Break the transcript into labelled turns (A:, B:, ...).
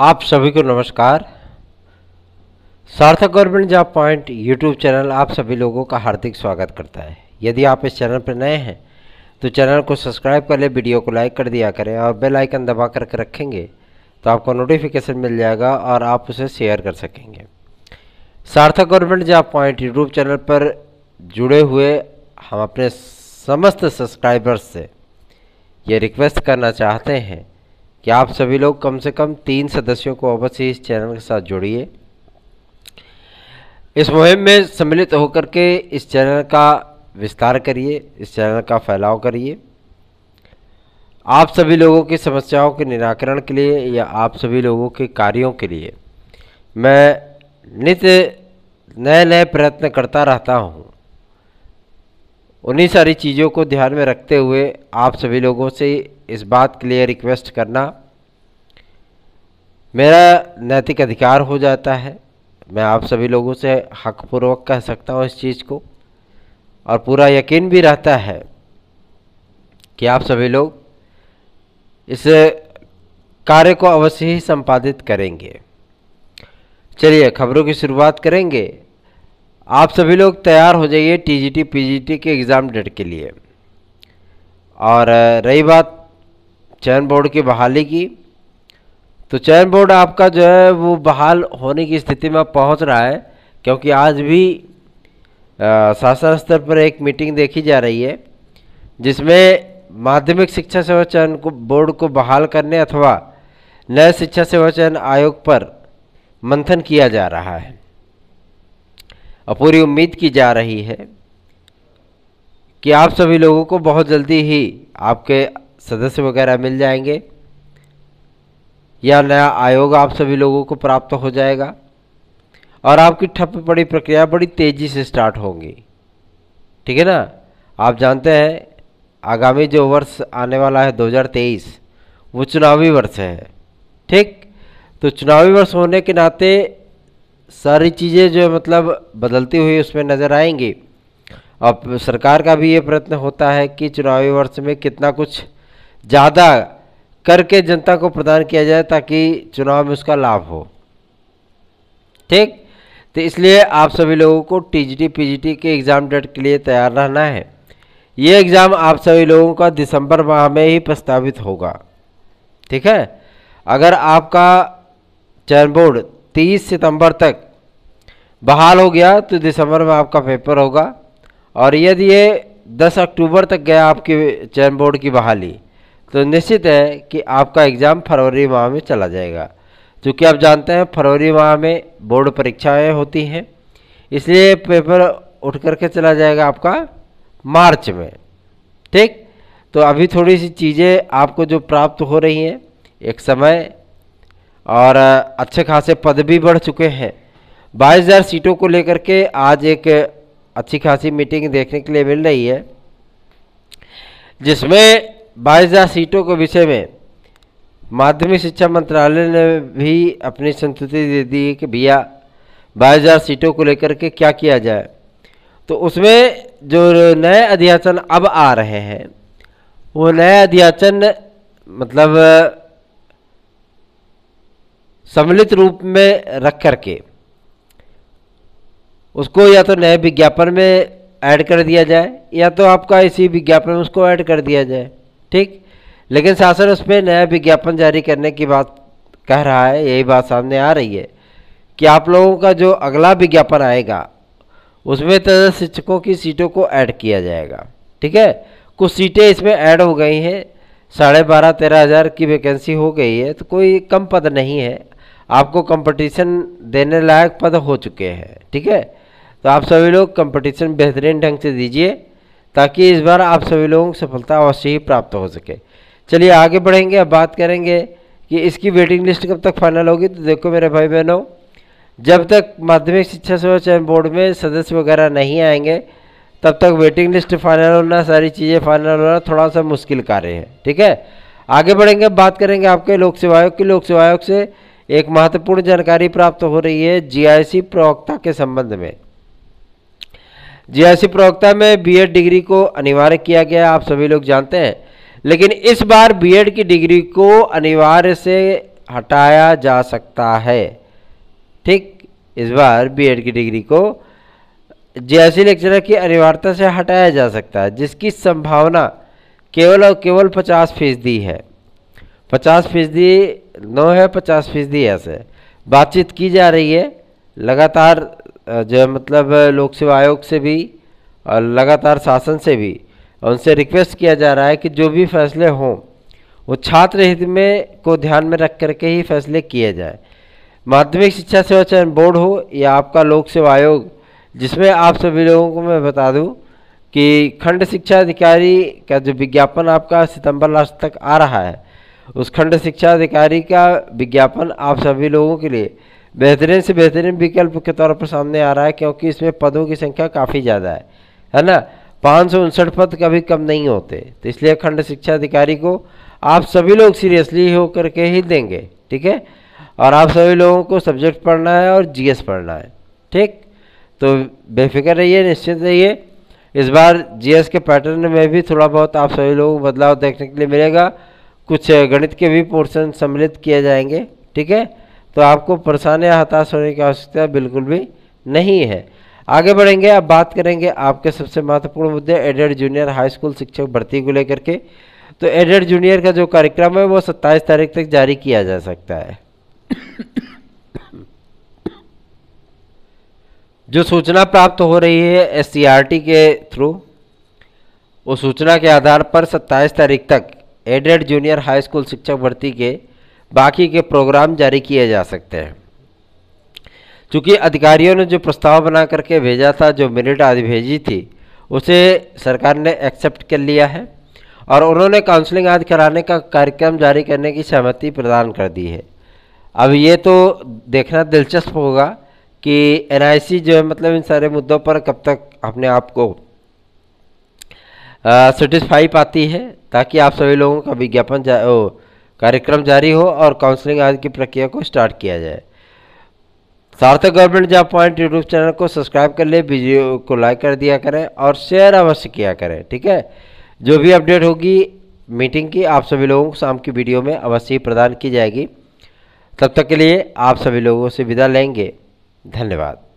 A: आप सभी को नमस्कार Sarthak government job point YouTube channel आप सभी लोगों का हार्दिक स्वागत करता है यदि आप इस चैनल पर नए हैं तो चैनल को सब्सक्राइब कर ले वीडियो को लाइक कर दिया करें और बेल आइकन दबा करके रखेंगे तो आपको नोटिफिकेशन मिल जाएगा और आप उसे शेयर कर सकेंगे Sarthak government job point YouTube channel पर जुड़े हुए हम अपने समस्त सब्सक्राइबर्स से ये रिक्वेस्ट करना चाहते हैं कि आप सभी लोग कम से कम तीन सदस्यों को अवश्य इस चैनल के साथ जोड़िए इस मुहिम में सम्मिलित होकर के इस चैनल का विस्तार करिए इस चैनल का फैलाव करिए आप सभी लोगों की समस्याओं के निराकरण के लिए या आप सभी लोगों के कार्यों के लिए मैं नित्य नए नए प्रयत्न करता रहता हूँ उन्हीं सारी चीज़ों को ध्यान में रखते हुए आप सभी लोगों से इस बात के लिए रिक्वेस्ट करना मेरा नैतिक अधिकार हो जाता है मैं आप सभी लोगों से हकपूर्वक कह सकता हूँ इस चीज़ को और पूरा यकीन भी रहता है कि आप सभी लोग इस कार्य को अवश्य ही संपादित करेंगे चलिए खबरों की शुरुआत करेंगे आप सभी लोग तैयार हो जाइए टीजीटी पीजीटी के एग्ज़ाम डेट के लिए और रही बात चयन बोर्ड की बहाली की तो चयन बोर्ड आपका जो है वो बहाल होने की स्थिति में पहुंच रहा है क्योंकि आज भी शासन स्तर पर एक मीटिंग देखी जा रही है जिसमें माध्यमिक शिक्षा सेवा चयन को बोर्ड को बहाल करने अथवा नए शिक्षा सेवा चयन आयोग पर मंथन किया जा रहा है और पूरी उम्मीद की जा रही है कि आप सभी लोगों को बहुत जल्दी ही आपके सदस्य वगैरह मिल जाएंगे या नया आयोग आप सभी लोगों को प्राप्त हो जाएगा और आपकी ठप पड़ी प्रक्रिया बड़ी तेज़ी से स्टार्ट होंगी ठीक है ना आप जानते हैं आगामी जो वर्ष आने वाला है 2023 वो चुनावी वर्ष है ठीक तो चुनावी वर्ष होने के नाते सारी चीज़ें जो मतलब बदलती हुई उसमें नज़र आएंगी अब सरकार का भी ये प्रयत्न होता है कि चुनावी वर्ष में कितना कुछ ज़्यादा करके जनता को प्रदान किया जाए ताकि चुनाव में उसका लाभ हो ठीक तो इसलिए आप सभी लोगों को टीजीटी पीजीटी के एग्ज़ाम डेट के लिए तैयार रहना है ये एग्ज़ाम आप सभी लोगों का दिसंबर माह में ही प्रस्तावित होगा ठीक है अगर आपका चयन बोर्ड 30 सितंबर तक बहाल हो गया तो दिसंबर में आपका पेपर होगा और यदि ये 10 अक्टूबर तक गया आपके चयन बोर्ड की बहाली तो निश्चित है कि आपका एग्ज़ाम फरवरी माह में चला जाएगा क्योंकि आप जानते हैं फरवरी माह में बोर्ड परीक्षाएं होती हैं इसलिए पेपर उठ करके चला जाएगा आपका मार्च में ठीक तो अभी थोड़ी सी चीज़ें आपको जो प्राप्त हो रही हैं एक समय और अच्छे खासे पद भी बढ़ चुके हैं बाईस हज़ार सीटों को लेकर के आज एक अच्छी खासी मीटिंग देखने के लिए मिल रही है जिसमें बाईस हज़ार सीटों के विषय में माध्यमिक शिक्षा मंत्रालय ने भी अपनी संतुति दे दी कि भैया बाईस हज़ार सीटों को लेकर के क्या किया जाए तो उसमें जो नए अध्याचन अब आ रहे हैं वो नए अध्याचन मतलब सम्मिलित रूप में रख करके उसको या तो नए विज्ञापन में ऐड कर दिया जाए या तो आपका इसी विज्ञापन में उसको ऐड कर दिया जाए ठीक लेकिन शासन उस पर नया विज्ञापन जारी करने की बात कह रहा है यही बात सामने आ रही है कि आप लोगों का जो अगला विज्ञापन आएगा उसमें तरह तो शिक्षकों की सीटों को ऐड किया जाएगा ठीक है कुछ सीटें इसमें ऐड हो गई हैं साढ़े बारह तेरह हज़ार की वैकेंसी हो गई है तो कोई कम पद नहीं है आपको कंपटीशन देने लायक पद हो चुके हैं ठीक है तो आप सभी लोग कंपटीशन बेहतरीन ढंग से दीजिए ताकि इस बार आप सभी लोगों को सफलता अवश्य ही प्राप्त हो सके चलिए आगे बढ़ेंगे अब बात करेंगे कि इसकी वेटिंग लिस्ट कब तक फाइनल होगी तो देखो मेरे भाई बहनों जब तक माध्यमिक शिक्षा सेवा चयन बोर्ड में सदस्य वगैरह नहीं आएंगे तब तक वेटिंग लिस्ट फाइनल होना सारी चीज़ें फाइनल होना थोड़ा सा मुश्किल कार्य है ठीक है आगे बढ़ेंगे बात करेंगे आपके लोक सेवा आयोग की लोक सेवा आयोग से एक महत्वपूर्ण जानकारी प्राप्त हो रही है जीआईसी प्रवक्ता के संबंध में जीआईसी प्रवक्ता में बीएड डिग्री को अनिवार्य किया गया आप सभी लोग जानते हैं लेकिन इस बार बीएड की डिग्री को अनिवार्य से हटाया जा सकता है ठीक इस बार बीएड की डिग्री को जीआईसी लेक्चरर की अनिवार्यता से हटाया जा सकता है जिसकी संभावना केवल और केवल पचास फीसदी है पचास फीसदी नौ है पचास फीसदी ऐसे बातचीत की जा रही है लगातार जो है मतलब लोक सेवा आयोग से भी और लगातार शासन से भी उनसे रिक्वेस्ट किया जा रहा है कि जो भी फैसले हों वो छात्र हित में को ध्यान में रख करके ही फैसले किए जाए माध्यमिक शिक्षा सेवा चयन बोर्ड हो या आपका लोक सेवा आयोग जिसमें आप सभी लोगों को मैं बता दूं कि खंड शिक्षा अधिकारी का जो विज्ञापन आपका सितंबर लास्ट तक आ रहा है उस खंड शिक्षा अधिकारी का विज्ञापन आप सभी लोगों के लिए बेहतरीन से बेहतरीन विकल्प के तौर पर सामने आ रहा है क्योंकि इसमें पदों की संख्या काफ़ी ज़्यादा है है ना पाँच सौ उनसठ पद कभी कम नहीं होते तो इसलिए खंड शिक्षा अधिकारी को आप सभी लोग सीरियसली होकर के ही देंगे ठीक है और आप सभी लोगों को सब्जेक्ट पढ़ना है और जीएस पढ़ना है ठीक तो बेफिक्र रहिए निश्चित रहिए इस बार जीएस के पैटर्न में भी थोड़ा बहुत आप सभी लोगों को बदलाव देखने के लिए मिलेगा कुछ गणित के भी पोर्शन सम्मिलित किए जाएंगे ठीक है तो आपको परेशान या हताश होने की आवश्यकता बिल्कुल भी नहीं है आगे बढ़ेंगे अब बात करेंगे आपके सबसे महत्वपूर्ण मुद्दे एडेड जूनियर हाई स्कूल शिक्षक भर्ती को लेकर के तो एडेड जूनियर का जो कार्यक्रम है वो 27 तारीख तक जारी किया जा सकता है जो सूचना प्राप्त हो रही है एस के थ्रू वो सूचना के आधार पर 27 तारीख तक एडेड जूनियर हाई स्कूल शिक्षक भर्ती के बाकी के प्रोग्राम जारी किए जा सकते हैं चूँकि अधिकारियों ने जो प्रस्ताव बना करके भेजा था जो मेरिट आदि भेजी थी उसे सरकार ने एक्सेप्ट कर लिया है और उन्होंने काउंसलिंग आदि कराने का कार्यक्रम जारी करने की सहमति प्रदान कर दी है अब ये तो देखना दिलचस्प होगा कि एन जो है मतलब इन सारे मुद्दों पर कब तक अपने आप को सेटिस्फाई पाती है ताकि आप सभी लोगों का विज्ञापन जा कार्यक्रम जारी हो और काउंसलिंग आदि की प्रक्रिया को स्टार्ट किया जाए Sarthak government job point YouTube channel को सब्सक्राइब कर ले वीडियो को लाइक कर दिया करें और शेयर अवश्य किया करें ठीक है जो भी अपडेट होगी मीटिंग की आप सभी लोगों को शाम की वीडियो में अवश्य प्रदान की जाएगी तब तक के लिए आप सभी लोगों से विदा लेंगे धन्यवाद